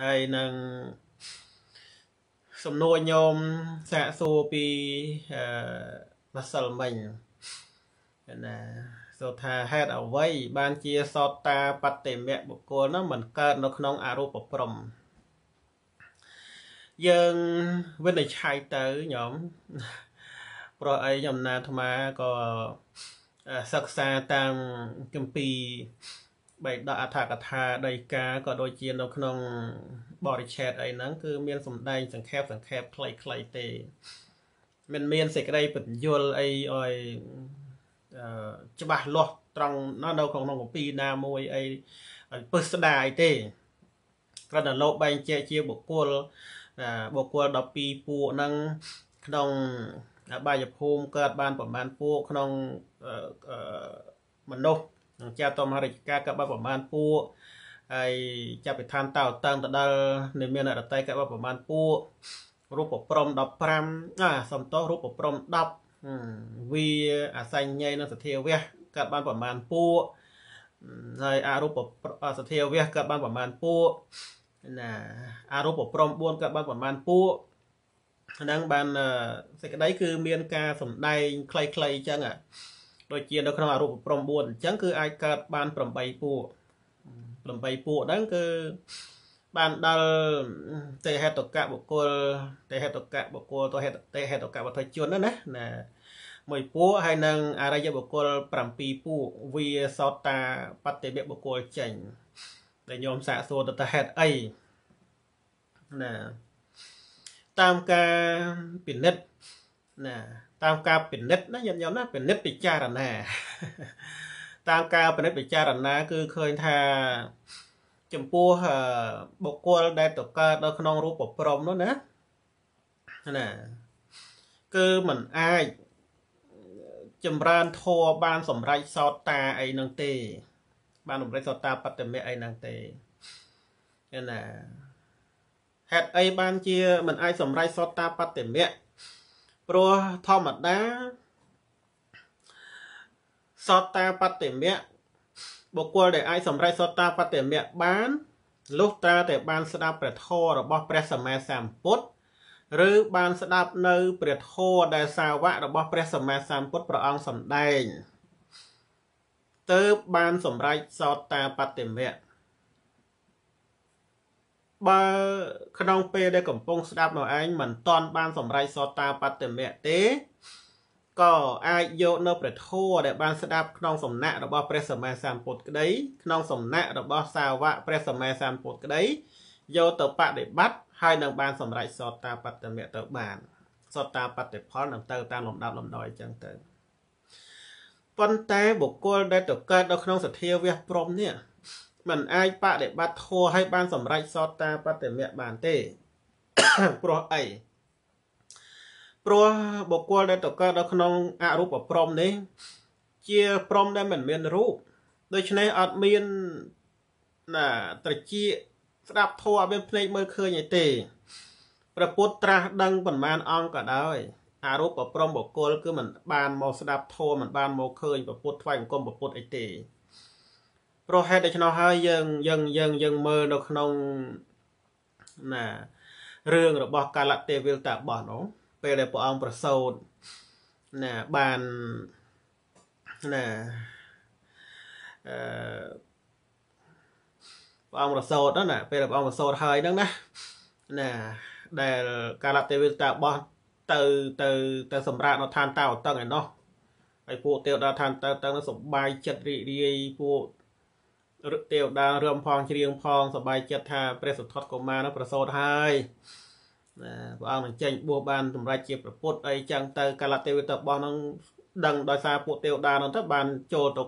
ហើយនឹងសំណួរញោមសាកសួរពីអឺម្សិលមិញណាសូថាហេតុអ្វីបានជា សតតាបតិមៈបុគ្គលនោះមិនកើតនៅក្នុងអរូបព្រំយើងវិនិច្ឆ័យទៅញោមព្រោះអីខ្ញុំណាអាត្មាក៏សិក្សាតាមគម្ពីរបែកដកអធកថាដីកាក៏ដូចជានៅក្នុងបរិឆេទអីហ្នឹងគឺមានសម្ដែងសង្ខេបសង្ខេបខ្លីៗទេមិនមានសេចក្តីបញ្យលអីឲ្យច្បាស់លាស់ត្រង់នៅក្នុងកពីណាមួយអីឲ្យពឹសស្ដាអីទេគ្រាន់តែលោកបែងចែកជាបុគ្គលបុគ្គល12ពួកហ្នឹង ក្នុងបាយភូមិកើតបានប្រមាណពួកក្នុងមនុស្សជាតមហរិជការកបប្រមាណពួកហើយចាប់ពីឋានតោតឹងទៅដល់នៃមានរតីកបប្រមាណពួករូបព្រំ15អាសំតោរូបព្រំ10វាអសញ្ញ័យនិងសធាវៈកើតបានប្រមាណពួកហើយអរូបសធាវៈកើតបានប្រមាណពួកណាអរូបព្រំ4កើតបានប្រមាណពួកហ្នឹងបានសេចក្តីគឺមានការសំដែងខ្លីៗអញ្ចឹងអាដូចជានៅក្នុងអរូបព្រំ4អញ្ចឹងគឺអាចកើតបាន8ពួក8ពួកហ្នឹងគឺបានដល់ទេហេតុកៈបុគ្គលទេហេតុកៈបុគ្គលទៅហេតុទេហេតុកៈវត្ថុជនណាណាមួយពួកហើយនឹងអរិយបុគ្គល7ពួកវាសតតាបតិបបុគ្គលចេញដែលញោមសាកសួរទៅតាហេតុអីណាតាមការពិនិត្យណាតាមការពិនិត្យណាញាតិញោមណាពិនិត្យពិចារណាតាមការពិនិត្យពិចារណា គឺឃើញថា ចំពោះបុគ្គលដែលតកើតនៅក្នុងរូបព្រំនោះណាណា គឺมันអាចចម្រើនធัวបានសម្រេចសោតតាអីនឹងទេ បានសម្រេចសោតតាបត្តមៈអីនឹងទេណាហេតុអីបានជាมันអាចសម្រេចសោតតាបត្តមៈព្រោះធម្មតាសតាបតិមៈបុគ្គលដែលអាចសម្រេចសតាបតិមៈបានលុះត្រាតែបានស្ដាប់ព្រះធម៌របស់ ព្រះសម្មាសម្ពុទ្ធឬបានស្ដាប់នៅ ព្រះធម៌ដែលសាវករបស់ ព្រះ សម្មាសម្ពុទ្ធព្រះអង្គសម្ដែងទើបបានសម្រេចសតាបតិមៈបើក្នុងពេលដែលកំពុងស្ដាប់នៅឯងមិនតាន់បានសម្រេចសតាបត្តមៈទេក៏អាចយកនៅព្រះធម៌ដែលបានស្ដាប់ក្នុងសំណាក់របស់ព្រះសម្មាសម្ពុទ្ធក្តីក្នុងសំណាក់របស់សាវកព្រះសម្មាសម្ពុទ្ធក្តីយកទៅបដិបត្តិហើយនឹងបានសម្រេចសតាបត្តមៈទៅបានសតាបត្តិផលនឹងទៅតាមលំដាប់លំដោយអញ្ចឹងទៅប៉ុន្តែបុគ្គលដែលទៅកើតនៅក្នុងសទ្ធាវៈព្រមនេះមិនអាចបដិបត្តិធម៌ឲ្យបានសម្រេចសតតាបត្តមៈបានទេព្រោះអីព្រោះបុគ្គលដែលតកើតនៅក្នុងអរូបព្រំនេះជាព្រំដែលមិនមានរូបដូច្នេះអត់មានណាត្រជា ស្ដាប់ធម៌អត់មានភ្នែកមើលឃើញអីទេព្រះពុទ្ធត្រាស់ដឹងប៉ុន្មានអង្គក៏ដោយ អរូបព្រំបុគ្គលគឺមិនបានមកស្ដាប់ធម៌មិនបានមកឃើញព្រះពុទ្ធថ្វាយអង្គមព្រះពុទ្ធអីទេព្រោះហេតុដូច្នោះហើយយើងយើងយើងយើងមើលនៅក្នុងណារឿងរបស់កាលៈទេវលតាបោះនោះពេលដែលព្រះអង្គប្រសូតណាបានណាអឺព្រះអង្គប្រសូតណា ពេលព្រះអង្គប្រសូតហើយហ្នឹងណាណា ដែល កាលៈទេវតាបោះទៅ ទៅ ទៅ សម្រាប់នៅឋានតៅតឹងឯណោះហើយពួកទេវតាឋាន តៅតឹងនឹងសុបាយចិត្តរីករាយពួកទេវតារឹមផងច្រៀងផងសប្បាយចិត្តថាព្រះសុធតកុមារនឹងប្រសូតហើយណាព្រះអង្គនឹងចេញបួសបានសម្រេចជា ប្រពុតអីចឹងទៅកាលទេវតារបស់នឹងដឹងដោយសារពួកទេវតានោះទៅបានចូលទៅ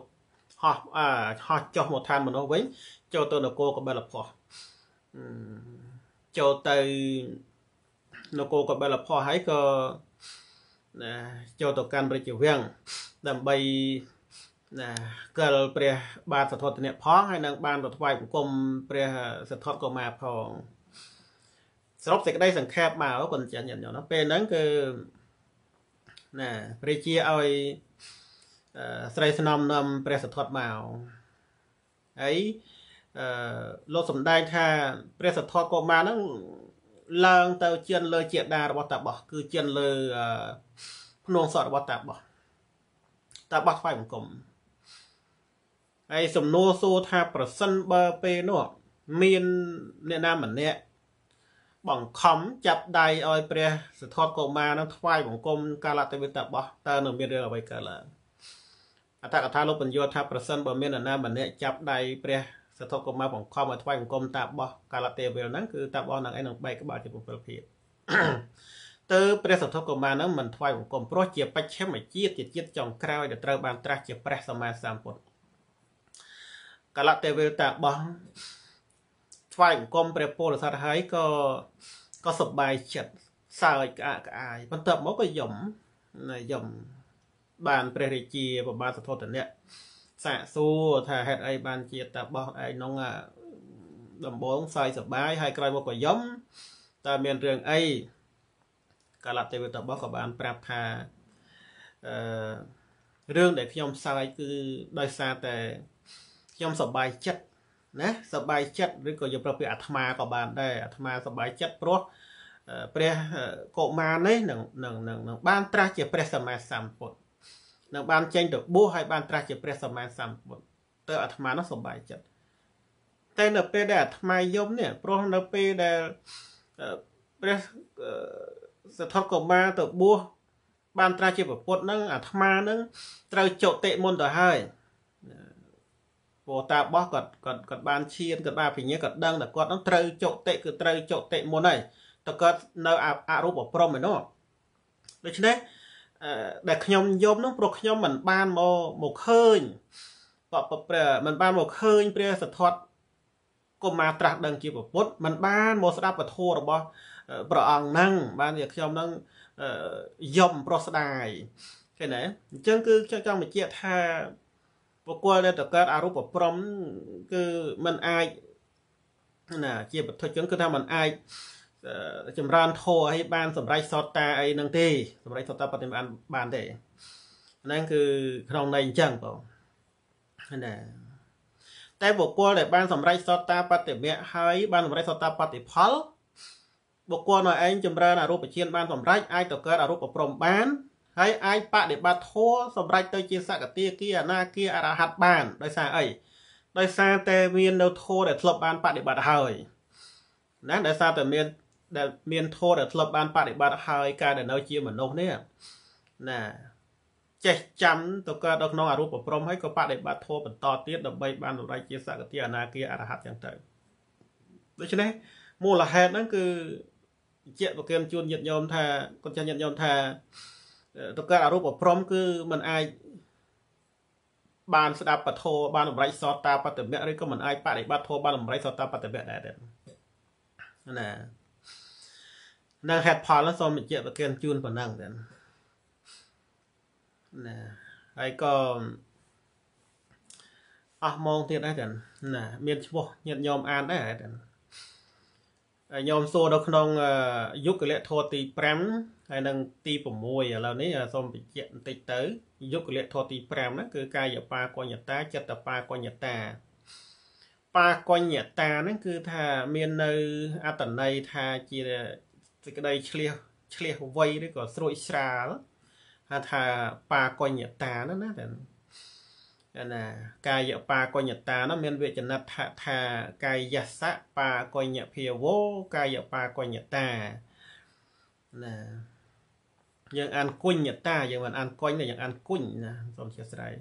ហោះអាហោះចុះមកឋានមនុស្សវិញចូលទៅនគរកបិលភ័ពចូលទៅនគរកបិលភ័ពហើយក៏ណាចូលទៅកាន់រាជវាំងដើម្បីណាកិលព្រះបាទសទ្ធត្ថនៈផងហើយនឹងបានទៅថ្វាយបង្គំព្រះសទ្ធត្ថកុមារផងសរុបសេចក្តីសង្ខេបមកប៉ុន្តែញាតិញោមណាពេលហ្នឹងគឺណាព្រះជាឲ្យ ស្រី ស្នំនាំព្រះសទ្ធត្ថមកហើយអឺលោកសំដែងថា ព្រះសទ្ធត្ថកុមារហ្នឹង ឡើងទៅជិនលើជាតារបស់តាបោះគឺជិនលើភ្នងសក់របស់តាបោះតាបោះថ្វាយបង្គំហើយសំណួរសួរថាប្រសិនបើពេលនោះមានអ្នកណាម្នាក់បង្ខំចាប់ដៃឲ្យព្រះសធកុមារនឹងថ្វាយបង្គំកាលតិវិតរបស់តើនឹងមានរឿងអ្វីកើតឡើងអត្ថកថាលោកបញ្យល់ថាប្រសិនបើមាននរណាម្នាក់ចាប់ដៃព្រះសធកុមារបង្ខំឲ្យថ្វាយបង្គំតាបោះកាលតិវិលហ្នឹងគឺតាបោះនឹងឯងនឹងបែកក្បាលជា7ភាពតើព្រះសធកុមារហ្នឹងមិនថ្វាយបង្គំព្រោះជាបច្ឆិមជាតិជាជាតិចុងក្រោយដែលត្រូវបានត្រាស់ជាព្រះសម្មាសម្ពុទ្ធកលតិវេលតាបោះថ្វាយអង្គមព្រះពលសត្វហើយក៏ក៏សប្បាយចិត្តសើចក្អាកក្អាយ បន្ទាប់មកក៏យំយំបានព្រះរាជាប្របាទសធតនៈសាកសួរថាហេតុអីបានជាតាបោះឯងនោះដំបងសើចសប្បាយហើយក្រោយមកក៏យំតើមានរឿងអីកាលៈទេវតាបោះក៏បានប្រាប់ថាអឺរឿងដែលខ្ញុំសើចគឺដោយសារតែខ្ញុំសប្បាយចិត្តណាសប្បាយចិត្តឬក៏យកប្រពៃអាត្មាក៏បាន ដែរអាត្មាសប្បាយចិត្តព្រោះព្រះកុមារនេះនឹងនឹងនឹងបានត្រាស់ជា ព្រះសម្មាសម្ពុទ្ធនឹងបានចេញទៅបួសហើយបានត្រាស់ជាព្រះសម្មាសម្ពុទ្ធទៅអាត្មានោះសប្បាយចិត្តតែនៅពេលដែលអាត្មាយំនេះព្រោះនៅពេលដែលព្រះសទ្ធកុមារទៅបួសបានត្រាស់ជាពុទ្ធនឹងអាត្មានឹងត្រូវចុតិមុនទៅហើយព្រោះតាបោះគាត់គាត់គាត់បានឈានគាត់បានពញ្ញាគាត់ដឹងតែគាត់នឹងត្រូវចុតិគឺត្រូវចុតិមុនហើយតែគាត់នៅអរូបព្រំឯនោះដូច្នេះដែលខ្ញុំយប់នោះព្រោះខ្ញុំមិនបានមកមកឃើញព្រះមិនបានមកឃើញព្រះសទ្ធត្តកុមារត្រាស់ដឹងជាពុទ្ធមិនបានមកស្ដាប់ពធរបស់ព្រះអង្គហ្នឹងបានជាខ្ញុំហ្នឹងយំប្រុសស្ដាយឃើញទេអញ្ចឹងគឺចង់បញ្ជាក់ថាបុគ្គលដែលតកើតអរូបព្រំគឺมันអាចណាជាបទុជនគឺថាมันអាចចម្រើនធម៌ឲ្យបានសម្រេចសតតាអីនឹងទេសម្រេចសតតាបតិបានបានទេហ្នឹងគឺក្នុងន័យអញ្ចឹងបងណាតែបុគ្គលដែលបានសម្រេចសតតាបតិមៈហើយបានសម្រេចសតតាបតិផលបុគ្គលនោះឯងចម្រើនអរូបជាតិបានសម្រេចអាចទៅកើតអរូបព្រំបានហើយអាចបដិបត្តិធម៌សម្រាប់ទៅជាសកតិគាអនាគាអរហត្តបាន ដោយសារអីដោយសារតែមាននៅធម៌ដែលធ្លាប់បានបដិបត្តិហើយណាដោយសារតែមានដែលមានធម៌ដែលធ្លាប់បានបដិបត្តិហើយការដែលនៅជាមនុស្សនេះណាចេះចាំទៅកើតនៅក្នុងអរូបព្រំហើយក៏បដិបត្តិធម៌បន្តទៀតដើម្បីបានសម្រេចជាសកតិអនាគាអរហត្តចឹងទៅដូច្នេះមូលហេតុហ្នឹងគឺជាប្រគំជួនញាតញោមថាគាត់ចាញ់ញាតញោមថាទៅកើតអរូបព្រំ គឺมันអាចបានស្ដាប់ពធបានបំរៃសតាបត្តមៈឬក៏มันអាចបដិបត្តិធម៌បានបំរៃសតាបត្តមៈដែរណានឹងហេតុផលសូមបញ្ជាក់ប្រកានជូនប៉ុណ្ណឹងដែរណាហើយក៏អស់ម៉ងទៀតដែរណា មានឈ្មោះញាតញោមអានដែរដែរញោមសួរនៅក្នុងយុគលៈធម៌ទី5ហើយនិងទី6ឥឡូវនេះសូមបញ្ជាក់បន្តិចទៅយុគលៈធម៌ទី5ហ្នឹងគឺកាយ បាកញ្ញតាចិត្តបាកញ្ញតាបាកញ្ញតាហ្នឹងគឺថាមាននៅអត្តន័យថាជាសេចក្តីឆ្លៀសឆ្លៀសវ័យឬក៏ស្រួចស្រាលហៅថាបាកញ្ញតាហ្នឹងណាតែណាកាយបាកញ្ញតានោះមានវេចនដ្ឋថាកាយសៈបាកញ្ញភាវោកាយបាកញ្ញតាណាយើងអានគុញតាយើងមិនអានគុញទេយើងអានគុញណាសូមអធិស្ឋាន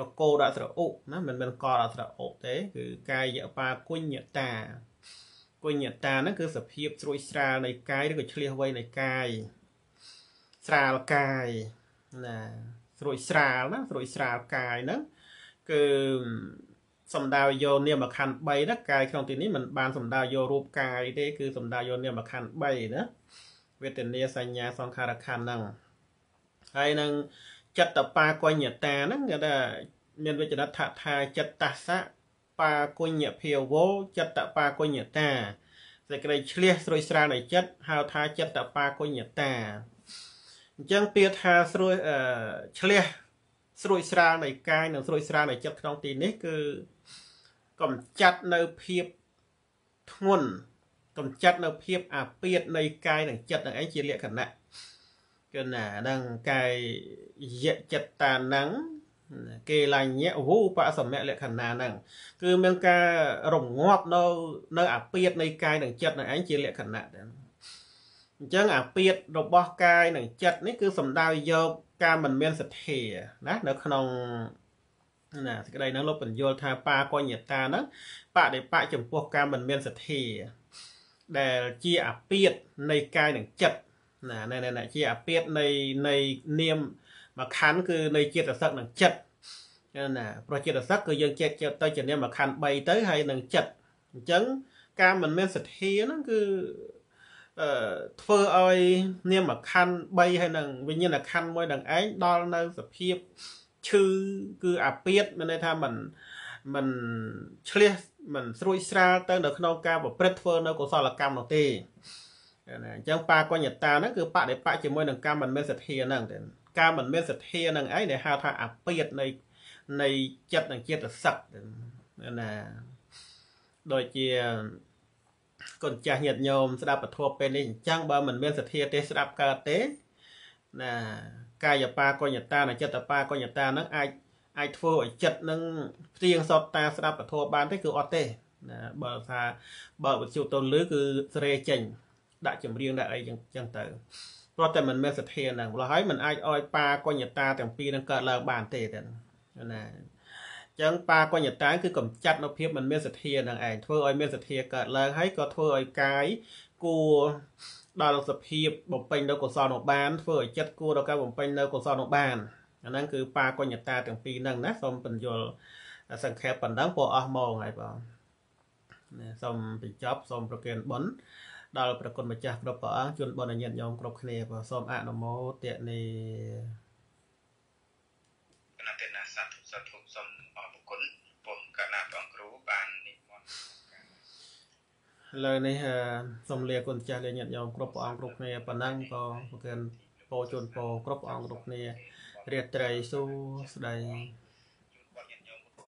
រកោដាក់ស្រអុណាមិនមែនកដាក់ស្រអុទេគឺកាយបាគុញតាគុញតាហ្នឹងគឺសភាពស្រួយស្រាលនៃកាយឬក៏ឆ្លៀសវៃនៃកាយស្រាលកាយណាស្រួយស្រាលណាស្រួយស្រាលកាយហ្នឹងគឺសំដៅយកនាមខណ្ឌ3ណាកាយក្នុងទីនេះมันបានសំដៅយករូបកាយទេគឺសំដៅយកនាមខណ្ឌ3ណាវេទនាសញ្ញាសង្ខារខណ្ឌហ្នឹងហើយនឹងចិត្តបាគញ្ញតាហ្នឹងគេថាមានវិចរតថាចិត្តតសៈបាគញ្ញភាវោចិត្តបាគញ្ញតាសេចក្តីឆ្លៀសស្រួយស្រាលនៃចិត្តហៅថាចិត្តបាគញ្ញតាអញ្ចឹងពាក្យថាស្រួយឆ្លៀសស្រួយស្រាលនៃកាយនិងស្រួយស្រាលនៃចិត្តក្នុងទីនេះគឺកំចាត់នៅភាពធ្ងន់កំចាត់នៅភាពអាពាតនៃកាយនិងចិត្តនឹងឯងជាលក្ខណៈគឺណាដឹងកាយយៈចិត្តតានឹងគេឡាញៈវូបសមៈលក្ខណាហ្នឹងគឺមានការរងាប់នៅ នៅ អាពាតនៃកាយនិងចិត្តនឹងឯងជាលក្ខណៈដែរអញ្ចឹងអាពាតរបស់កាយនិងចិត្តនេះគឺសំដៅយកការមិនមានសទ្ធាណានៅក្នុងណាសេចក្តីហ្នឹងលោកបញ្យល់ថាបាកញ្ញតាហ្នឹងបដិបៈចំពោះការមិនមានសទ្ធាដែលជាអាពាតនៃកាយនិងចិត្តណាណែណែជាអាពាតនៃនៃនាមមកខណ្ឌគឺនៃចិត្តសឹកនិងចិត្តណាប្រចេតសឹកគឺយើងចេតចេតទៅជានាមមកខណ្ឌ3ទៅហើយនឹងចិត្តអញ្ចឹង ការមិនមានសទ្ធាហ្នឹងគឺធ្វើឲ្យ នាមខណ្ឌ3ហើយនឹងវិញ្ញាណខណ្ឌមួយនឹងឯងដល់នៅសភាពឈឺគឺអាពាតមានន័យថាมันมันឆ្លៀសมันស្រួយស្រាលទៅនៅក្នុងការប្រព្រឹត្តធ្វើនៅកុសលកម្មនោះទេអញ្ចឹងបាកញ្ញតាហ្នឹងគឺបដិបៈជាមួយនឹងកម្មមិនមានសទ្ធាហ្នឹងទេការមិនមានសទ្ធាហ្នឹងឯងដែលហៅថា អាពាតនៃនៃចិត្តនិងចិត្តសឹកណាដូចជាគុណចាស់ញាតិញោមស្ដាប់ពធពេលនេះអញ្ចឹងបើមិនមានសទ្ធាទេស្ដាប់កើតទេណាកាយបាកញ្ញតានិងចិត្តបាកញ្ញតានឹងអាចអាចធ្វើឲ្យចិត្តនឹងផ្ទៀងសតតាស្ដាប់ពធបានទេគឺអត់ទេណាបើថាបើវិទ្យុទៅលើគឺស្រេចេញ ដាក់ចម្រៀងដាក់អីចឹងចឹងទៅព្រោះតែមិនមានសទ្ធាហ្នឹងម្ល៉េះហើយมันអាចឲ្យបាកញ្ញតាទាំងពីរនឹងកើតឡើងបានទេតែណាចឹងបាបញ្ញតាគឺកំចាត់នៅភាពមិនមានសទ្ធានឹងឯងធ្វើឲ្យមានសទ្ធាកើតឡើងហើយក៏ធ្វើឲ្យកាយគួរដល់សភាពបំពេញនៅកុសលនោះបានធ្វើឲ្យចិត្តគួរដល់ការបំពេញនៅកុសលនោះបានអាហ្នឹងគឺបាកញ្ញតាទាំងពីរហ្នឹងណាសូមបញ្យល់សង្ខេបប៉ុណ្ណឹងពោអស់ហ្មងហើយបងសូមបញ្ចប់សូមប្រគេនបុណ្យដល់ប្រគុណម្ចាស់គ្រប់ព្រះអង្គជូនបុណ្យញាតញោមគ្រប់គ្នាបងសូមអនុមោទនាគណៈទេណាឥឡូវនេះសូមលាគុណចាស់លាញាតញោមគ្រប់ព្រះអង្គគ្រប់គ្នាប៉ុណ្ណឹងក៏ប្រគិនពោជូនពោគ្រប់ព្រះអង្គគ្រប់គ្នា រាត្រីសួស្តី